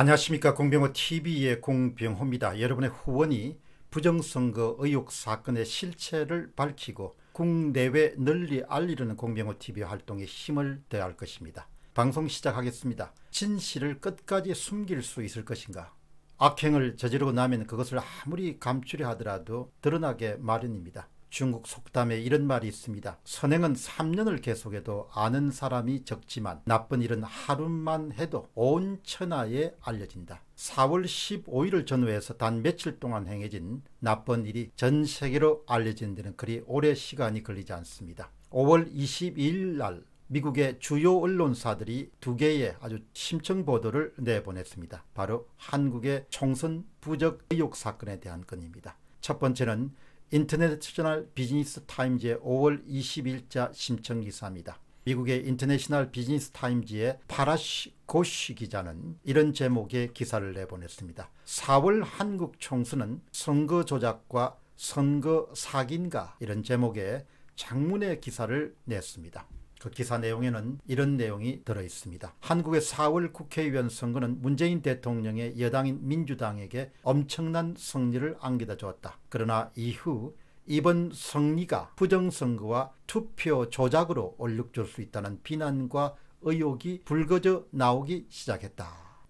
안녕하십니까 공병호 TV의 공병호입니다. 여러분의 후원이 부정선거 의혹 사건의 실체를 밝히고 국내외 널리 알리려는 공병호 TV 활동에 힘을 더할 것입니다. 방송 시작하겠습니다. 진실을 끝까지 숨길 수 있을 것인가? 악행을 저지르고 나면 그것을 아무리 감추려 하더라도 드러나게 마련입니다. 중국 속담에 이런 말이 있습니다. 선행은 3년을 계속해도 아는 사람이 적지만 나쁜 일은 하루만 해도 온 천하에 알려진다. 4월 15일을 전후해서 단 며칠 동안 행해진 나쁜 일이 전 세계로 알려진 데는 그리 오래 시간이 걸리지 않습니다. 5월 22일 날 미국의 주요 언론사들이 두 개의 아주 심층 보도를 내보냈습니다. 바로 한국의 총선 부적 의혹 사건에 대한 건입니다. 첫 번째는 인터내셔널 비즈니스 타임즈의 5월 20일자 심청 기사입니다. 미국의 인터내셔널 비즈니스 타임즈의 파라시 고시 기자는 이런 제목의 기사를 내보냈습니다. 4월 한국 총수는 선거 조작과 선거 사기인가 이런 제목의 장문의 기사를 냈습니다. 그 기사 내용에는 이런 내용이 들어 있습니다. 한국의 4월 국회의원 선거는 문재인 대통령의 여당인 민주당에게 엄청난 승리를 안겨다 주었다. 그러나 이후 이번 승리가 부정선거와 투표 조작으로 얼룩질 수 있다는 비난과 의혹이 불거져 나오기 시작했다.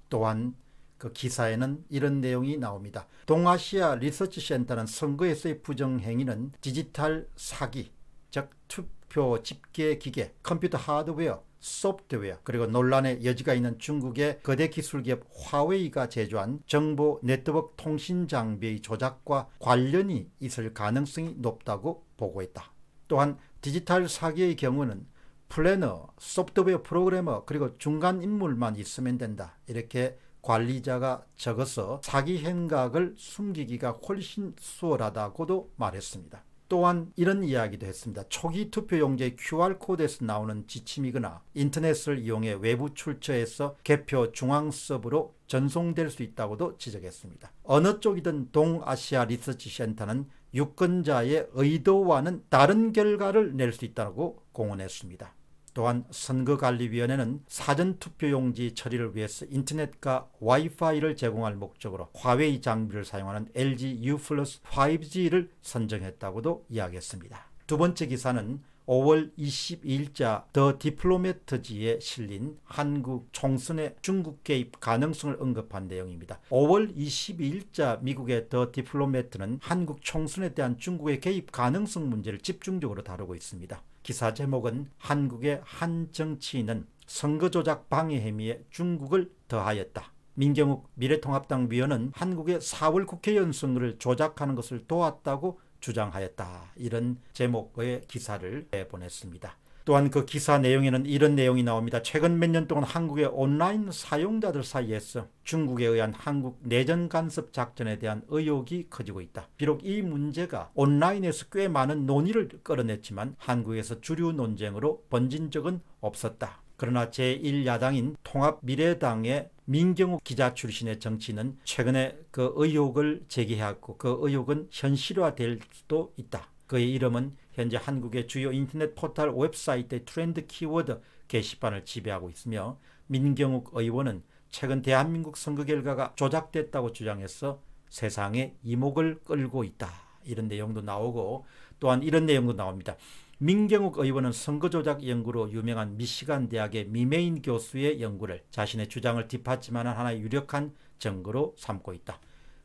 또한 그 기사에는 이런 내용이 나옵니다. 동아시아 리서치 센터는 선거에서의 부정행위는 디지털 사기, 즉 투표 지표 집계 기계, 컴퓨터 하드웨어, 소프트웨어 그리고 논란의 여지가 있는 중국의 거대 기술기업 화웨이가 제조한 정보 네트워크 통신 장비의 조작과 관련이 있을 가능성이 높다고 보고 있다. 또한 디지털 사기의 경우는 플래너, 소프트웨어 프로그래머 그리고 중간 인물만 있으면 된다. 이렇게 관리자가 적어서 사기 행각을 숨기기가 훨씬 수월하다고도 말했습니다. 또한 이런 이야기도 했습니다. 초기 투표용지 QR코드에서 나오는 지침이거나 인터넷을 이용해 외부 출처에서 개표 중앙서버로 전송될 수 있다고도 지적했습니다. 어느 쪽이든 동아시아 리서치 센터는 유권자의 의도와는 다른 결과를 낼 수 있다고 공언했습니다. 또한 선거관리위원회는 사전투표용지 처리를 위해서 인터넷과 와이파이를 제공할 목적으로 화웨이 장비를 사용하는 LG U 플러스 5G를 선정했다고도 이야기했습니다. 두 번째 기사는 5월 22일자 더 디플로메트지에 실린 한국 총선의 중국 개입 가능성을 언급한 내용입니다. 5월 22일자 미국의 더 디플로메트는 한국 총선에 대한 중국의 개입 가능성 문제를 집중적으로 다루고 있습니다. 기사 제목은 한국의 한 정치인은 선거조작 방해 혐의에 중국을 더하였다. 민경욱 미래통합당 위원은 한국의 4월 국회 의원선거를 조작하는 것을 도왔다고 주장하였다. 이런 제목의 기사를 내보냈습니다. 또한 그 기사 내용에는 이런 내용이 나옵니다. 최근 몇 년 동안 한국의 온라인 사용자들 사이에서 중국에 의한 한국 내전 간섭 작전에 대한 의혹이 커지고 있다. 비록 이 문제가 온라인에서 꽤 많은 논의를 끌어냈지만 한국에서 주류 논쟁으로 번진 적은 없었다. 그러나 제1야당인 통합미래당의 민경욱 기자 출신의 정치인은 최근에 그 의혹을 제기해왔고그 의혹은 현실화될 수도 있다. 그의 이름은 현재 한국의 주요 인터넷 포털 웹사이트의 트렌드 키워드 게시판을 지배하고 있으며 민경욱 의원은 최근 대한민국 선거 결과가 조작됐다고 주장해서 세상에 이목을 끌고 있다. 이런 내용도 나오고 또한 이런 내용도 나옵니다. 민경욱 의원은 선거조작 연구로 유명한 미시간 대학의 미메인 교수의 연구를 자신의 주장을 뒷받침하는 하나의 유력한 증거로 삼고 있다.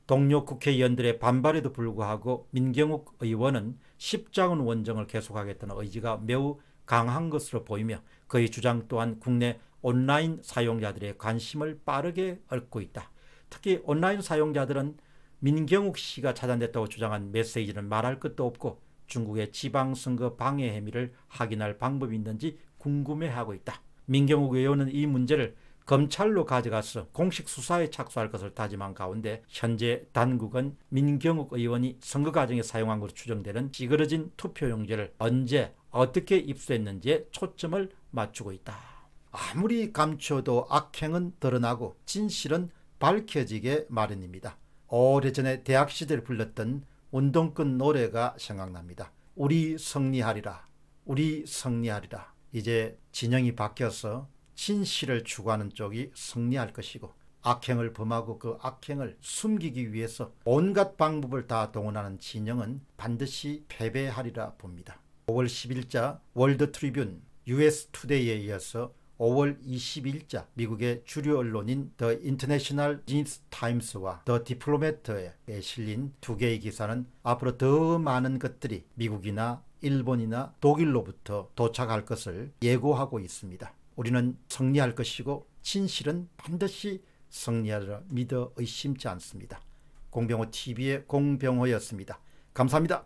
동료 국회의원들의 반발에도 불구하고 민경욱 의원은 1 0장은 원정을 계속하겠다는 의지가 매우 강한 것으로 보이며 그의 주장 또한 국내 온라인 사용자들의 관심을 빠르게 얻고 있다. 특히 온라인 사용자들은 민경욱 씨가 차단됐다고 주장한 메시지는 말할 것도 없고 중국의 지방선거 방해 혐의를 확인할 방법이 있는지 궁금해하고 있다. 민경욱 의원은 이 문제를 검찰로 가져가서 공식 수사에 착수할 것을 다짐한 가운데 현재 당국은 민경욱 의원이 선거 과정에 사용한 것으로 추정되는 찌그러진 투표용지를 언제 어떻게 입수했는지에 초점을 맞추고 있다. 아무리 감춰도 악행은 드러나고 진실은 밝혀지게 마련입니다. 오래전에 대학 시절 불렀던 운동권 노래가 생각납니다. 우리 승리하리라 우리 승리하리라 이제 진영이 바뀌어서 진실을 추구하는 쪽이 승리할 것이고 악행을 범하고 그 악행을 숨기기 위해서 온갖 방법을 다 동원하는 진영은 반드시 패배하리라 봅니다. 5월 10일자 월드 트리뷴 US 투데이에 이어서 5월 21일자 미국의 주류 언론인 더 인터내셔널 니스 타임스와 더 디플로매트에 실린 두 개의 기사는 앞으로 더 많은 것들이 미국이나 일본이나 독일로부터 도착할 것을 예고하고 있습니다. 우리는 승리할 것이고 진실은 반드시 승리하리라 믿어 의심치 않습니다. 공병호 TV의 공병호였습니다. 감사합니다.